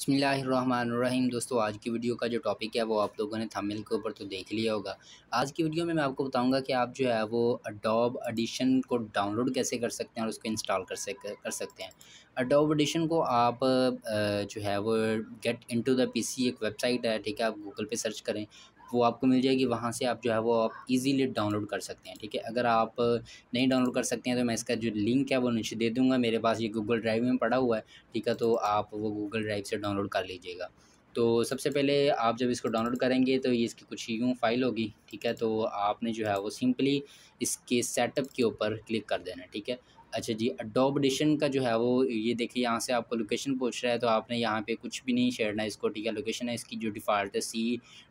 बसमिलीम दोस्तों आज की वीडियो का जो टॉपिक है वो आप लोगों ने थंबनेल के ऊपर तो देख लिया होगा आज की वीडियो में मैं आपको बताऊंगा कि आप जो है वो अडोब एडिशन को डाउनलोड कैसे कर सकते हैं और उसको इंस्टॉल कर सक कर सकते हैं अडोब एडिशन को आप जो है वो गेट इनटू द पीसी एक वेबसाइट है ठीक है आप गूगल पे सर्च करें वो आपको मिल जाएगी वहाँ से आप जो है वो आप इजीली डाउनलोड कर सकते हैं ठीक है अगर आप नहीं डाउनलोड कर सकते हैं तो मैं इसका जो लिंक है वो नीचे दे दूँगा मेरे पास ये गूगल ड्राइव में पड़ा हुआ है ठीक है तो आप वो गूगल ड्राइव से डाउनलोड कर लीजिएगा तो सबसे पहले आप जब इसको डाउनलोड करेंगे तो ये इसकी कुछ यूँ फाइल होगी ठीक है तो आपने जो है वो सिंपली इसके सेटअप के ऊपर क्लिक कर देना ठीक है अच्छा जी अडोब एडिशन का जो है वो ये देखिए यहाँ से आपको लोकेशन पूछ रहा है तो आपने यहाँ पे कुछ भी नहीं छेड़ना इसको ठीक है लोकेशन है इसकी जो डिफ़ॉल्ट सी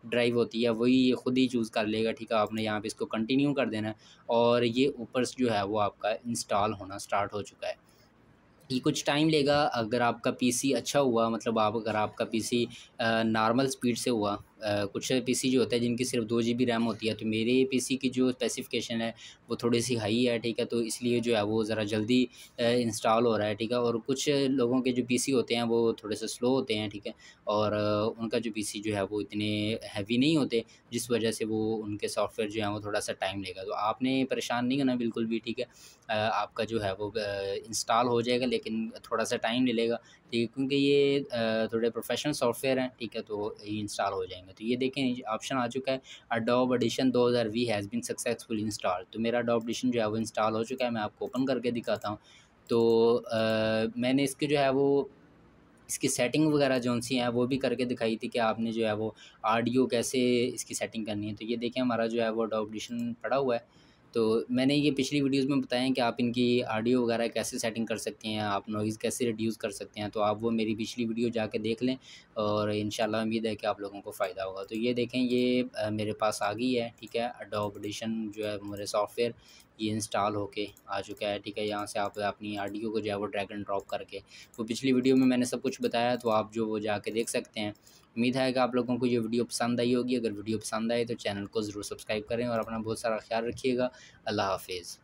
ड्राइव होती है वही ये ख़ुद ही चूज़ कर लेगा ठीक है आपने यहाँ पे इसको कंटिन्यू कर देना है और ये ऊपर जो है वो आपका इंस्टॉल होना स्टार्ट हो चुका है ये कुछ टाइम लेगा अगर आपका पीसी अच्छा हुआ मतलब आप अगर आपका पीसी नॉर्मल स्पीड से हुआ कुछ पीसी जो होता है जिनकी सिर्फ दो जी रैम होती है तो मेरे पीसी की जो स्पेसिफिकेशन है वो थोड़ी सी हाई है ठीक है तो इसलिए जो है वो ज़रा जल्दी इंस्टॉल हो रहा है ठीक है और कुछ लोगों के जो पी होते हैं वो थोड़े से स्लो होते हैं ठीक है और उनका जो पी जो है वो इतने हैवी नहीं होते जिस वजह से वो उनके सॉफ्टवेयर जो है वो थोड़ा सा टाइम लेगा तो आपने परेशान नहीं करना बिल्कुल भी ठीक है आपका जो है वो इंस्टॉल हो जाएगा लेकिन थोड़ा सा टाइम ले लेगा ठीक है क्योंकि ये थोड़े प्रोफेशनल सॉफ्टवेयर हैं ठीक है तो ये इंस्टॉल हो जाएंगे है तो ये देखें ऑप्शन आ चुका है अडोब एडिशन दो हज़ार we has been successful install तो मेरा अडोब एडिशन जो है वो इंस्टॉल हो चुका है मैं आपको ओपन करके दिखाता हूँ तो आ, मैंने इसके जो है वो इसकी सेटिंग वगैरह जो सी है वो भी करके दिखाई थी कि आपने जो है वो ऑडियो कैसे इसकी सेटिंग करनी है तो ये देखें हमारा जो है वो अडोब एडिशन पड़ा हुआ है तो मैंने ये पिछली वीडियोस में बताया कि आप इनकी ऑडियो वगैरह कैसे सेटिंग कर सकते हैं आप नॉइज़ कैसे रिड्यूस कर सकते हैं तो आप वो मेरी पिछली वीडियो जाके देख लें और इन उम्मीद है कि आप लोगों को फ़ायदा होगा तो ये देखें ये मेरे पास आ गई है ठीक है अडोब जो है मेरे सॉफ्टवेयर ये इंस्टॉल होके आ चुका है ठीक है यहाँ से आप अपनी आडियो को जो है वो ड्रैगन ड्रॉप करके वो पिछली वीडियो में मैंने सब कुछ बताया तो आप जो वो जाके देख सकते हैं उम्मीद है कि आप लोगों को ये वीडियो पसंद आई होगी अगर वीडियो पसंद आए तो चैनल को ज़रूर सब्सक्राइब करें और अपना बहुत सारा ख्याल रखिएगा अल्लाह हाफिज़